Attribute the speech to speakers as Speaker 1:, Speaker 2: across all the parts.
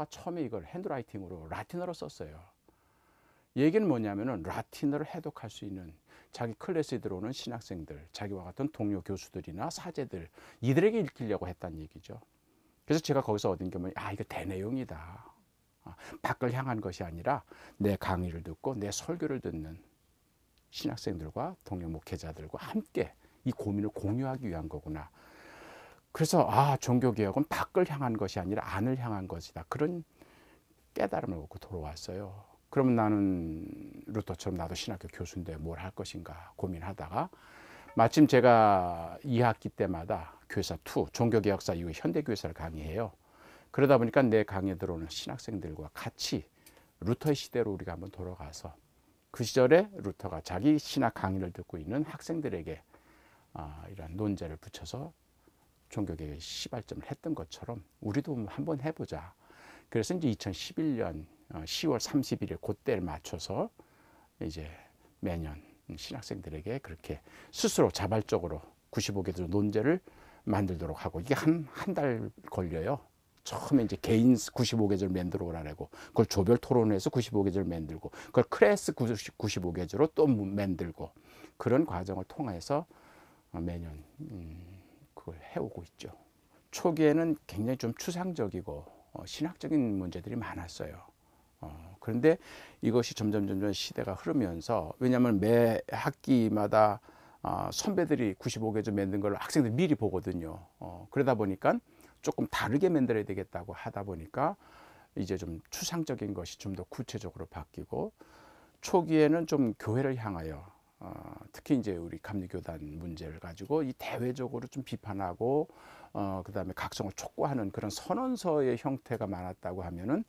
Speaker 1: 작가가 처음에 이걸 핸드라이팅으로 라틴어로 썼어요. 얘기는 뭐냐면은 라틴어를 해독할 수 있는 자기 클래스에 들어오는 신학생들, 자기와 같은 동료 교수들이나 사제들 이들에게 읽히려고 했다는 얘기죠. 그래서 제가 거기서 얻은 게 뭐냐, 아 이거 대내용이다. 아, 밖을 향한 것이 아니라 내 강의를 듣고 내 설교를 듣는 신학생들과 동료 목회자들과 함께 이 고민을 공유하기 위한 거구나. 그래서 아 종교개혁은 밖을 향한 것이 아니라 안을 향한 것이다. 그런 깨달음을 얻고 돌아왔어요. 그러면 나는 루터처럼 나도 신학교 교수인데 뭘 할 것인가 고민하다가 마침 제가 2학기 때마다 교사 2 종교개혁사 이후 현대교회사를 강의해요. 그러다 보니까 내 강의에 들어오는 신학생들과 같이 루터의 시대로 우리가 한번 돌아가서 그 시절에 루터가 자기 신학 강의를 듣고 있는 학생들에게 아, 이런 논제를 붙여서 종교계의 시발점을 했던 것처럼 우리도 한번 해보자. 그래서 이제 2011년 10월 30일에 그때를 맞춰서 이제 매년 신학생들에게 그렇게 스스로 자발적으로 95개도 논제를 만들도록 하고 이게 한 한 달 걸려요. 처음에 이제 개인 9 5개절 만들어 오라고 그걸 조별 토론회에서 9 5개절 만들고 그걸 클래스9 5개절로또 만들고 그런 과정을 통해서 매년 음, 그걸 해오고 있죠. 초기에는 굉장히 좀 추상적이고 어, 신학적인 문제들이 많았어요. 어, 그런데 이것이 점점 점점 시대가 흐르면서 왜냐하면 매 학기마다 어, 선배들이 95개조 만든 걸 학생들이 미리 보거든요. 어, 그러다 보니까 조금 다르게 만들어야 되겠다고 하다 보니까 이제 좀 추상적인 것이 좀 더 구체적으로 바뀌고 초기에는 좀 교회를 향하여 어, 특히 이제 우리 감리교단 문제를 가지고 이 대외적으로 좀 비판하고 어, 그다음에 각성을 촉구하는 그런 선언서의 형태가 많았다고 하면은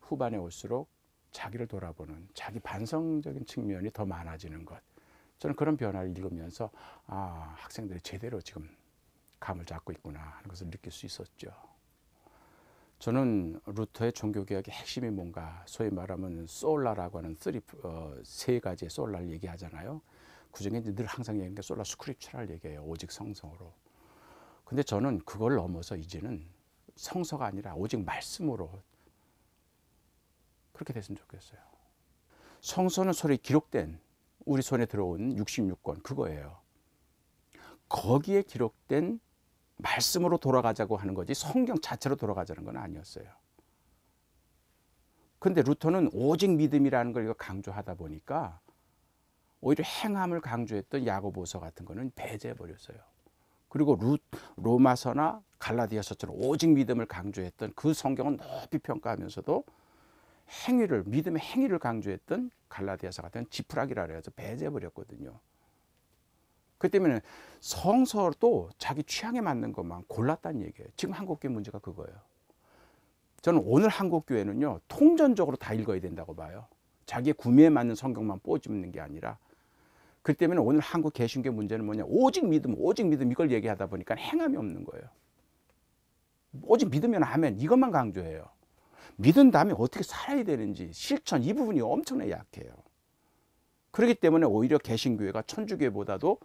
Speaker 1: 후반에 올수록 자기를 돌아보는 자기 반성적인 측면이 더 많아지는 것. 저는 그런 변화를 읽으면서 아 학생들이 제대로 지금 감을 잡고 있구나 하는 것을 느낄 수 있었죠. 저는 루터의 종교개혁의 핵심이 뭔가 소위 말하면 솔라라고 하는 쓰리 어, 세 가지의 솔라를 얘기하잖아요. 구정에 늘 항상 얘기하는 게 솔라 스크립처를 얘기해요. 오직 성성으로. 근데 저는 그걸 넘어서 이제는 성서가 아니라 오직 말씀으로 그렇게 됐으면 좋겠어요. 성서는 소리 기록된 우리 손에 들어온 66권 그거예요. 거기에 기록된 말씀으로 돌아가자고 하는 거지 성경 자체로 돌아가자는 건 아니었어요. 근데 루터는 오직 믿음이라는 걸 이거 강조하다 보니까 오히려 행함을 강조했던 야고보서 같은 거는 배제해 버렸어요. 그리고 루, 로마서나 갈라디아서처럼 오직 믿음을 강조했던 그 성경은 높이 평가하면서도 행위를 믿음의 행위를 강조했던 갈라디아서 같은 지푸라기라 그래서 배제해 버렸거든요. 그 때문에 성서도 자기 취향에 맞는 것만 골랐다는 얘기예요. 지금 한국교회 문제가 그거예요. 저는 오늘 한국교회는요, 통전적으로 다 읽어야 된다고 봐요. 자기의 구매에 맞는 성경만 뽀집는 게 아니라 그렇기 때문에 오늘 한국 개신교 문제는 뭐냐. 오직 믿음, 오직 믿음 이걸 얘기하다 보니까 행함이 없는 거예요. 오직 믿으면 하면 이것만 강조해요. 믿은 다음에 어떻게 살아야 되는지 실천 이 부분이 엄청나게 약해요. 그렇기 때문에 오히려 개신교회가 천주교보다도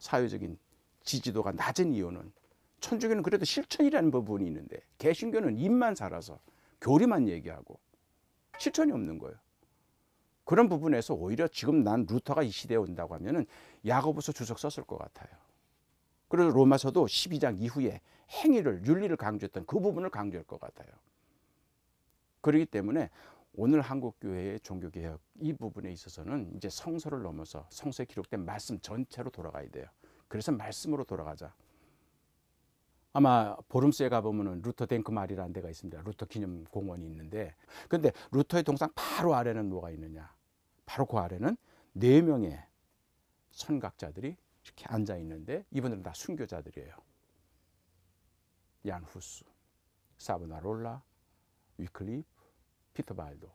Speaker 1: 사회적인 지지도가 낮은 이유는 천주교는 그래도 실천이라는 부분이 있는데 개신교는 입만 살아서 교리만 얘기하고 실천이 없는 거예요. 그런 부분에서 오히려 지금 난 루터가 이 시대에 온다고 하면은 야고보서 주석 썼을 것 같아요. 그래서 로마서도 12장 이후에 행위를 윤리를 강조했던 그 부분을 강조할 것 같아요. 그렇기 때문에 오늘 한국 교회의 종교 개혁 이 부분에 있어서는 이제 성서를 넘어서 성서에 기록된 말씀 전체로 돌아가야 돼요. 그래서 말씀으로 돌아가자. 아마 보름스에 가보면 루터 댕크 그 말이라는 데가 있습니다. 루터 기념 공원이 있는데, 근데 루터의 동상 바로 아래는 뭐가 있느냐? 바로 그 아래는 네 명의 선각자들이 이렇게 앉아 있는데 이분들은 다 순교자들이에요. 얀 후스, 사브나롤라, 위클리프, 피터 바도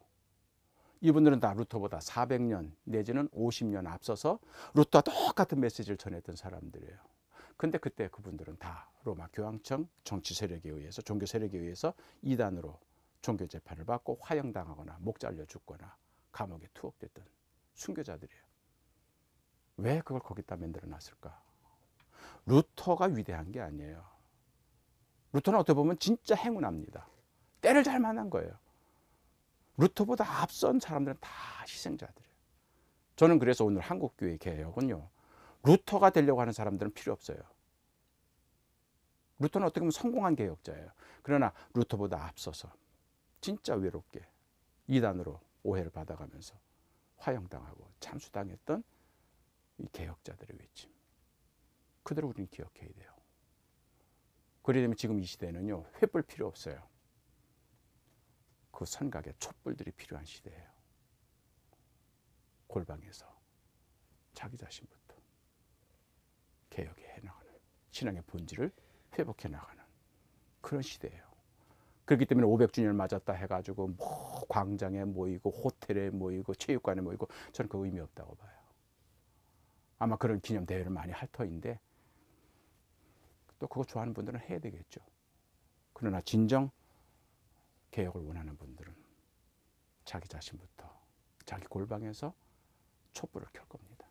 Speaker 1: 이분들은 다 루터보다 400년 내지는 50년 앞서서 루터와 똑같은 메시지를 전했던 사람들이에요. 근데 그때 그분들은 다 로마 교황청 정치 세력에 의해서 종교 세력에 의해서 이단으로 종교 재판을 받고 화형당하거나 목 잘려 죽거나 감옥에 투옥됐던 순교자들이에요. 왜 그걸 거기다 만들어 놨을까? 루터가 위대한 게 아니에요. 루터는 어떻게 보면 진짜 행운합니다. 때를 잘 만난 거예요. 루터보다 앞선 사람들은 다 희생자들이에요. 저는 그래서 오늘 한국교회 개혁은요. 루터가 되려고 하는 사람들은 필요 없어요. 루터는 어떻게 보면 성공한 개혁자예요. 그러나 루터보다 앞서서 진짜 외롭게 이단으로 오해를 받아가면서 화형당하고 참수당했던 이 개혁자들의 외침. 그대로 우리는 기억해야 돼요. 그러려면 지금 이 시대는요, 횃불 필요 없어요. 그 선각에 촛불들이 필요한 시대예요. 골방에서 자기 자신부터 개혁해 나가는 신앙의 본질을 회복해 나가는 그런 시대예요. 그렇기 때문에 500주년을 맞았다 해가지고 뭐 광장에 모이고 호텔에 모이고 체육관에 모이고 저는 그 의미 없다고 봐요. 아마 그런 기념 대회를 많이 할 터인데 또 그거 좋아하는 분들은 해야 되겠죠. 그러나 진정 개혁을 원하는 분들은 자기 자신부터 자기 골방에서 촛불을 켤 겁니다.